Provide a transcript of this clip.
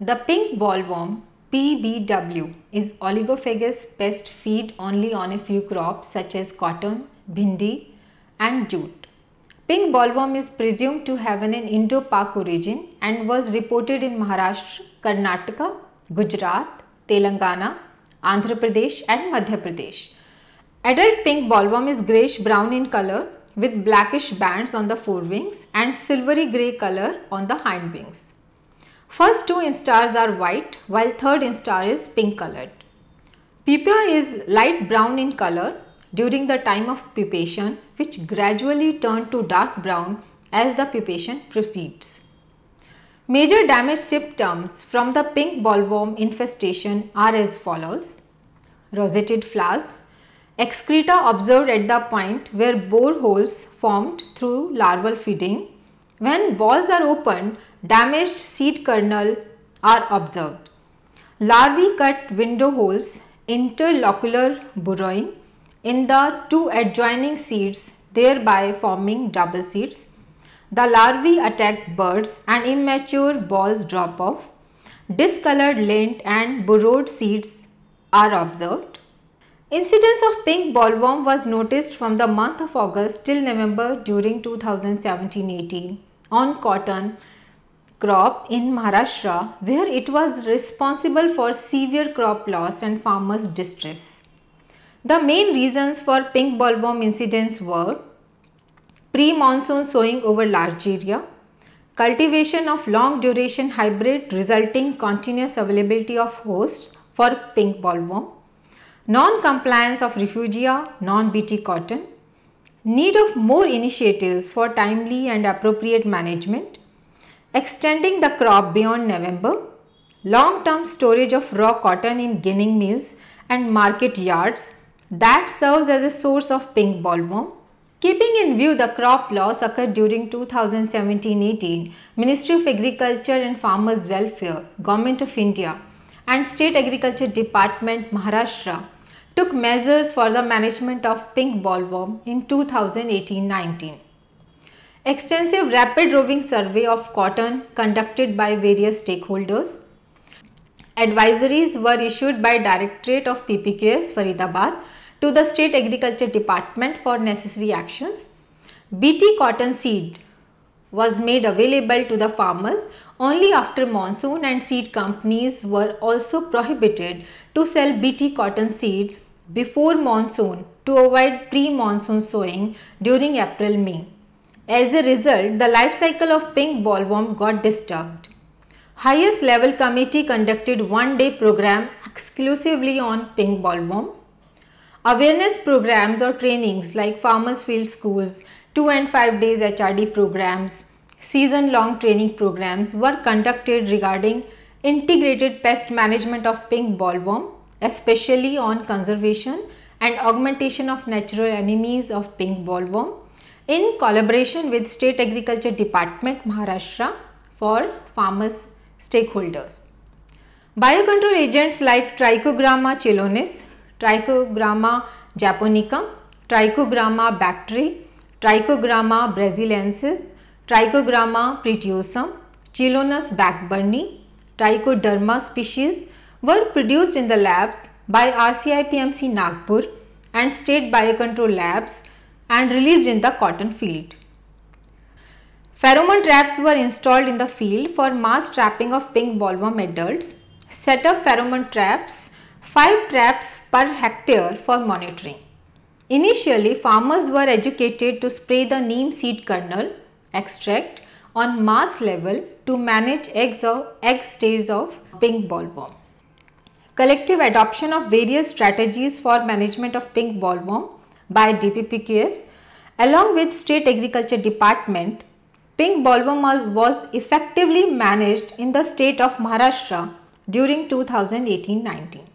The pink ballworm PBW is oligophagous pest feed only on a few crops such as cotton, bhindi and jute. Pink ballworm is presumed to have an Indo-Pak origin and was reported in Maharashtra, Karnataka, Gujarat, Telangana, Andhra Pradesh and Madhya Pradesh. Adult pink ballworm is grayish brown in color with blackish bands on the forewings and silvery grey color on the hindwings. First two instars are white while third instar is pink colored. Pupa is light brown in color during the time of pupation which gradually turn to dark brown as the pupation proceeds. Major damage symptoms from the pink ballworm infestation are as follows. Rosetted flowers, excreta observed at the point where bore holes formed through larval feeding, when balls are opened, damaged seed kernel are observed. Larvae cut window holes, interlocular burrowing in the two adjoining seeds, thereby forming double seeds. The larvae attack birds and immature balls drop off. Discolored lint and burrowed seeds are observed. Incidence of pink bollworm was noticed from the month of August till November during 2017-18 on cotton crop in Maharashtra where it was responsible for severe crop loss and farmers distress. The main reasons for pink bollworm incidents were pre-monsoon sowing over large area, cultivation of long duration hybrid resulting continuous availability of hosts for pink bollworm, non-compliance of refugia, non-BT cotton, need of more initiatives for timely and appropriate management, extending the crop beyond November, long-term storage of raw cotton in ginning mills and market yards that serves as a source of pink bollworm. Keeping in view the crop loss occurred during 2017-18, Ministry of Agriculture and Farmers Welfare, Government of India and State Agriculture Department, Maharashtra took measures for the management of pink bollworm in 2018-19. Extensive rapid roving survey of cotton conducted by various stakeholders. Advisories were issued by Directorate of PPQS Faridabad to the State Agriculture Department for necessary actions. BT cotton seed was made available to the farmers only after monsoon and seed companies were also prohibited to sell BT cotton seed before monsoon to avoid pre-monsoon sowing during April-May. As a result, the life cycle of pink bollworm got disturbed. Highest level committee conducted one day program exclusively on pink bollworm. Awareness programs or trainings like farmers field schools, 2 and 5 days HRD programs, season long training programs were conducted regarding integrated pest management of pink bollworm especially on conservation and augmentation of natural enemies of pink bollworm in collaboration with State Agriculture Department Maharashtra for farmers stakeholders. Biocontrol agents like Trichogramma chelonis, Trichogramma japonicum, Trichogramma bacteri, Trichogramma brasiliensis, Trichogramma pretiosum, Chelonas backburney, Trichoderma species were produced in the labs by RCIPMC Nagpur and state biocontrol labs and released in the cotton field. Pheromone traps were installed in the field for mass trapping of pink bollworm adults. Set up pheromone traps, 5 traps per hectare for monitoring. Initially, farmers were educated to spray the neem seed kernel extract on mass level to manage eggs of egg stages of pink bollworm collective adoption of various strategies for management of pink bollworm by DPPQS along with state agriculture department pink bollworm was effectively managed in the state of Maharashtra during 2018-19.